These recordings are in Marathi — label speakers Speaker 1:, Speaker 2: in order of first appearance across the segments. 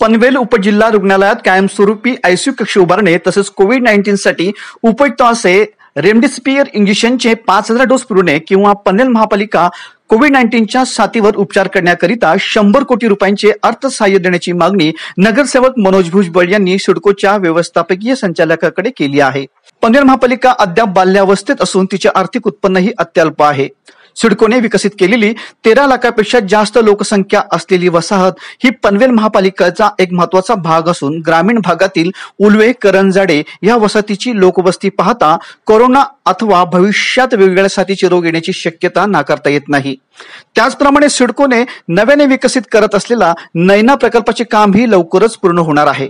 Speaker 1: पनवेल उपजिल्हा रुग्णालयात कायमस्वरूपी आयसीयू कक्ष उभारणे तसेच कोविड नाईन्टीन साठी उपयुक्त असे रेमडेसिवीर इंजेक्शनचे पाच हजार डोस पुरवणे किंवा पनवेल महापालिका कोविड नाईन्टीनच्या साथीवर उपचार करण्याकरिता शंभर कोटी रुपयांचे अर्थसहाय्य देण्याची मागणी नगरसेवक मनोज भुजबळ यांनी सिडकोच्या व्यवस्थापकीय संचालकाकडे केली आहे पनवेल महापालिका अद्याप बाल्यावस्थेत असून तिचे आर्थिक उत्पन्नही अत्यल्प आहे सिडकोने विकसित केलेली तेरा लाखापेक्षा जास्त लोकसंख्या असलेली वसाहत ही पनवेल महापालिकेचा एक महत्वाचा भाग असून ग्रामीण भागातील उलवे करंजाडे या वसाहतीची लोकवस्ती पाहता कोरोना अथवा भविष्यात वेगवेगळ्या साथीचे रोग येण्याची शक्यता नाकारता येत नाही त्याचप्रमाणे सिडकोने नव्याने विकसित करत असलेला नैना प्रकल्पाचे काम ही लवकरच पूर्ण होणार आहे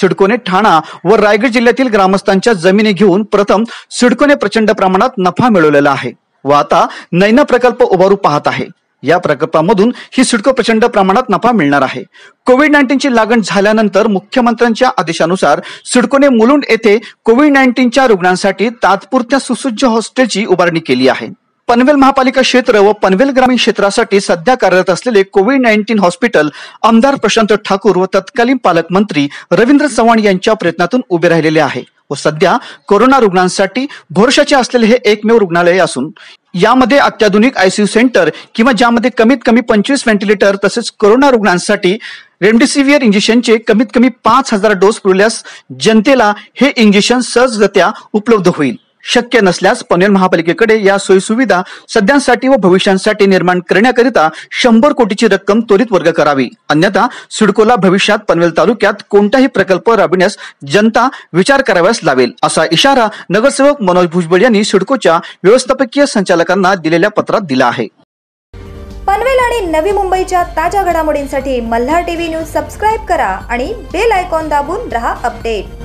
Speaker 1: सिडकोने ठाणा व रायगड जिल्ह्यातील ग्रामस्थांच्या जमिनी घेऊन प्रथम सिडकोने प्रचंड प्रमाणात नफा मिळवलेला आहे व आता नैना प्रकल्प उभारू पाहत आहे या प्रकल्पामधून ही सिडको प्रचंड प्रमाणात नफा मिळणार आहे कोविड नाईन्टीनची लागण झाल्यानंतर मुख्यमंत्र्यांच्या आदेशानुसार सिडकोने मुलुंड येथे कोविड नाईन्टीनच्या रुग्णांसाठी तात्पुरत्या सुसज्ज हॉस्टेलची उभारणी केली आहे पनवेल महापालिका क्षेत्र व पनवेल ग्रामीण क्षेत्रासाठी सध्या कार्यरत असलेले कोविड नाईन्टीन हॉस्पिटल आमदार प्रशांत ठाकूर व तत्कालीन पालकमंत्री रवींद्र चव्हाण यांच्या प्रयत्नातून उभे राहिलेले आहे व सध्या कोरोना रुग्णांसाठी भोरशाचे असलेले हे एकमेव रुग्णालय असून यामध्ये अत्याधुनिक आयसीयू सेंटर किंवा ज्यामध्ये कमीत कमी पंचवीस व्हेंटिलेटर तसेच कोरोना रुग्णांसाठी रेमडेसिव्हिअर इंजेक्शनचे कमीत कमी पाच हजार डोस पुरवल्यास जनतेला हे इंजेक्शन सहजगत्या उपलब्ध होईल शक्य नसल्यास पनवेल महापालिकेकडे या सोयीसुविधा सध्यांसाठी व भविष्यांसाठी निर्माण करण्याकरिता शंभर कोटीची रक्कम त्वरित वर्ग करावी अन्यथा सिडकोला भविष्यात पनवेल तालुक्यात कोणताही प्रकल्प राबविण्यास जनता विचार कराव्यास लावेल असा इशारा नगरसेवक मनोज भुजबळ यांनी सिडकोच्या व्यवस्थापकीय संचालकांना दिलेल्या पत्रात दिला आहे पनवेल आणि नवी मुंबईच्या ताज्या घडामोडींसाठी मल्हार टीव्ही न्यूज सबस्क्राईब करा आणि बेल आयकॉन दाबून रहा अपडेट